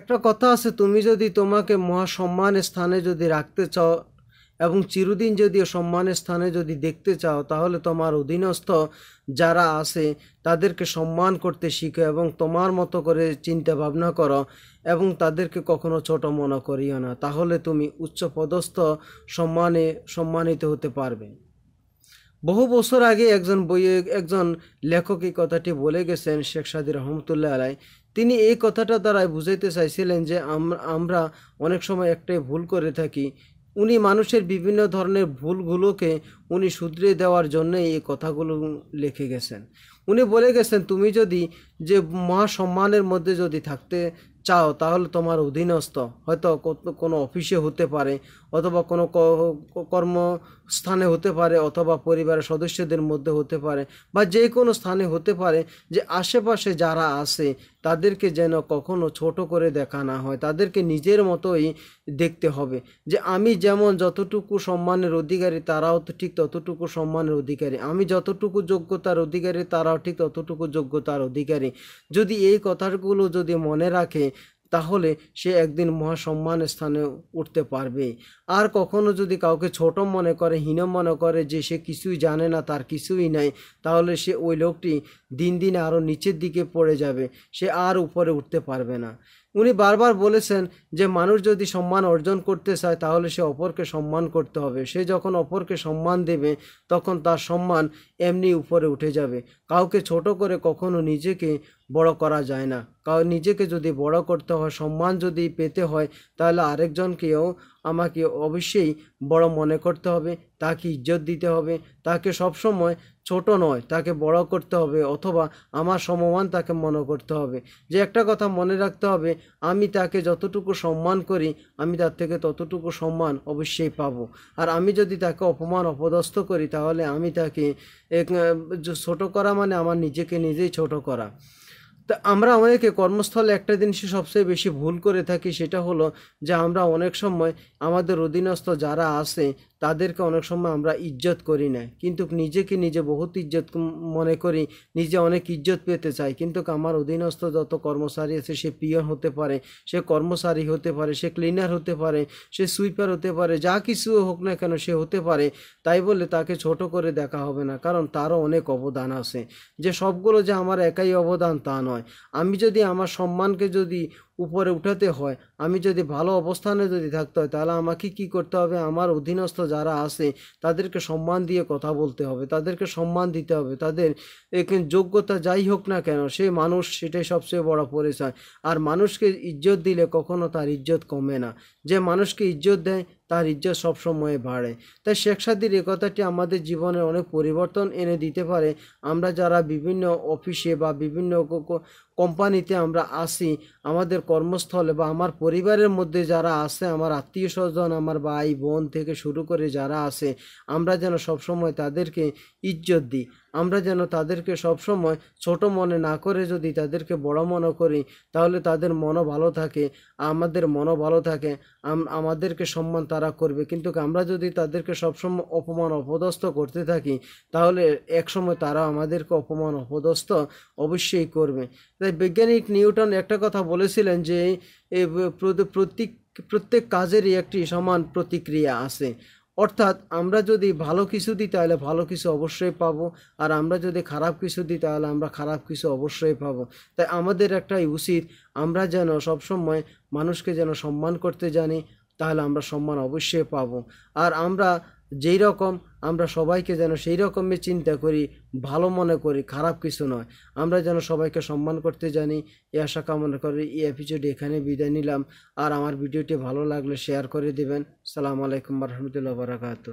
একটা কথা আছে তুমি যদি তোমাকে মহা সম্মানের স্থানে যদি রাখতে চাও এবং চিরদিন যদি সম্মানের স্থানে যদি দেখতে চাও তাহলে তোমার অধীনস্থ যারা আছে তাদেরকে সম্মান করতে শিখো এবং তোমার মতো করে চিন্তা ভাবনা করো এবং তাদেরকে কখনো ছোট মনে করিও না তাহলে তুমি উচ্চ পদস্থ সম্মানে সম্মানিত হতে পারবে বহু বছর আগে একজন বইয়ে একজন লেখক এই কথাটি বলে গেছেন শেখ সাদি রহমতুল্লাহ আলাই তিনি এই কথাটা দ্বারাই বুঝাইতে চাইছিলেন যে আমরা অনেক সময় একটাই ভুল করে থাকি উনি মানুষের বিভিন্ন ধরনের ভুলগুলোকে উনি শুধরে দেওয়ার জন্য এই কথাগুলো লিখে গেছেন উনি বলে গেছেন তুমি যদি যে মহাসম্মানের মধ্যে যদি থাকতে চাও তাহলে তোমার অধীনস্থ হয়তো কোনো অফিসে হতে পারে অথবা কোনো কর্মস্থানে হতে পারে অথবা পরিবারের সদস্যদের মধ্যে হতে পারে বা যে কোনো স্থানে হতে পারে যে আশেপাশে যারা আছে তাদেরকে যেন কখনো ছোট করে দেখা না হয় তাদেরকে নিজের মতোই দেখতে হবে যে আমি যেমন যতটুকু সম্মানের অধিকারী তারাও তো ঠিক ততটুকু সম্মানের অধিকারী আমি যতটুকু যোগ্যতার অধিকারী তারাও ঠিক ততটুকু যোগ্যতার অধিকারী যদি এই কথাগুলো যদি মনে রাখে তাহলে সে একদিন মহাসম্মান স্থানে উঠতে পারবে আর কখনো যদি কাউকে ছোট মনে করে হীন মনে করে যে সে কিছুই জানে না তার কিছুই নাই তাহলে সে ওই লোকটি দিন দিন আরও নিচের দিকে পড়ে যাবে সে আর উপরে উঠতে পারবে না উনি বারবার বলেছেন যে মানুষ যদি সম্মান অর্জন করতে চায় তাহলে সে অপরকে সম্মান করতে হবে সে যখন অপরকে সম্মান দেবে তখন তার সম্মান এমনি উপরে উঠে যাবে কাউকে ছোট করে কখনো নিজেকে বড় করা যায় না কারণ নিজেকে যদি বড় করতে হয় সম্মান যদি পেতে হয় তাহলে আরেকজনকেও আমাকে অবশ্যই বড় মনে করতে হবে তাকে ইজ্জত দিতে হবে তাকে সবসময় ছোট নয় তাকে বড় করতে হবে অথবা আমার সমমান তাকে মনে করতে হবে যে একটা কথা মনে রাখতে হবে আমি তাকে যতটুকু সম্মান করি আমি তার থেকে ততটুকু সম্মান অবশ্যই পাবো আর আমি যদি তাকে অপমান অপদস্থ করি তাহলে আমি তাকে ছোট করা মানে আমার নিজেকে নিজেই ছোট করা তা আমরা অনেকে কর্মস্থলে একটা জিনিস সবচেয়ে বেশি ভুল করে থাকি সেটা হলো যে আমরা অনেক সময় আমাদের অধীনস্থ যারা আছে তাদেরকে অনেক সময় আমরা ইজ্জত করি না কিন্তু নিজেকে নিজে বহুত ইজ্জত মনে করি নিজে অনেক ইজ্জত পেতে চাই কিন্তু আমার অধীনস্থ যত কর্মচারী আছে সে পিয়ন হতে পারে সে কর্মচারী হতে পারে সে ক্লিনার হতে পারে সে সুইপার হতে পারে যা কিছু হোক না কেন সে হতে পারে তাই বলে তাকে ছোট করে দেখা হবে না কারণ তারও অনেক অবদান আছে যে সবগুলো যে আমার একাই অবদান তা নয় আমি যদি আমার সম্মানকে যদি উপরে উঠাতে হয় আমি যদি ভালো অবস্থানে যদি থাকতে হয় তাহলে আমাকে কি করতে হবে আমার অধীনস্থ যারা আছে তাদেরকে সম্মান দিয়ে কথা বলতে হবে তাদেরকে সম্মান দিতে হবে তাদের যোগ্যতা যাই হোক না কেন সে মানুষ সেটাই সবচেয়ে বড় পরিচয় আর মানুষকে ইজ্জত দিলে কখনো তার ইজ্জত কমে না যে মানুষকে ইজ্জত দেয় তার ইজ্জত সবসময় বাড়ে তাই শেখ সাদির এ কথাটি আমাদের জীবনে অনেক পরিবর্তন এনে দিতে পারে আমরা যারা বিভিন্ন অফিসে বা বিভিন্ন কোম্পানিতে আমরা আসি আমাদের কর্মস্থলে বা আমার পরিবারের মধ্যে যারা আছে আমার আত্মীয় স্বজন আমার ভাই বোন থেকে শুরু করে যারা আছে আমরা যেন সবসময় তাদেরকে ইজ্জত দিই আমরা যেন তাদেরকে সবসময় ছোট মনে না করে যদি তাদেরকে বড় মনে করি তাহলে তাদের মনও ভালো থাকে আমাদের মনও ভালো থাকে আমাদেরকে সম্মান তারা করবে কিন্তু আমরা যদি তাদেরকে সবসময় অপমান অপদস্থ করতে থাকি তাহলে একসময় তারা আমাদেরকে অপমান অপদস্থ অবশ্যই করবে তাই বৈজ্ঞানিক নিউটন একটা কথা বলেছিলেন যে প্রতীক প্রত্যেক কাজেরই একটি সমান প্রতিক্রিয়া আছে অর্থাৎ আমরা যদি ভালো কিছু দিই তাহলে ভালো কিছু অবশ্যই পাবো আর আমরা যদি খারাপ কিছু দিই তাহলে আমরা খারাপ কিছু অবশ্যই পাবো তাই আমাদের একটাই উচিত আমরা যেন সবসময় মানুষকে যেন সম্মান করতে জানি তাহলে আমরা সম্মান অবশ্যই পাব আর আমরা যেই রকম আমরা সবাইকে যেন সেই রকমই চিন্তা করি ভালো মনে করি খারাপ কিছু নয় আমরা যেন সবাইকে সম্মান করতে জানি এ আশা কামনা করি এই এপিসোড এখানে বিদায় নিলাম আর আমার ভিডিওটি ভালো লাগলে শেয়ার করে দেবেন সালাম আলাইকুম রহমতুল্লাহ বারাকাতু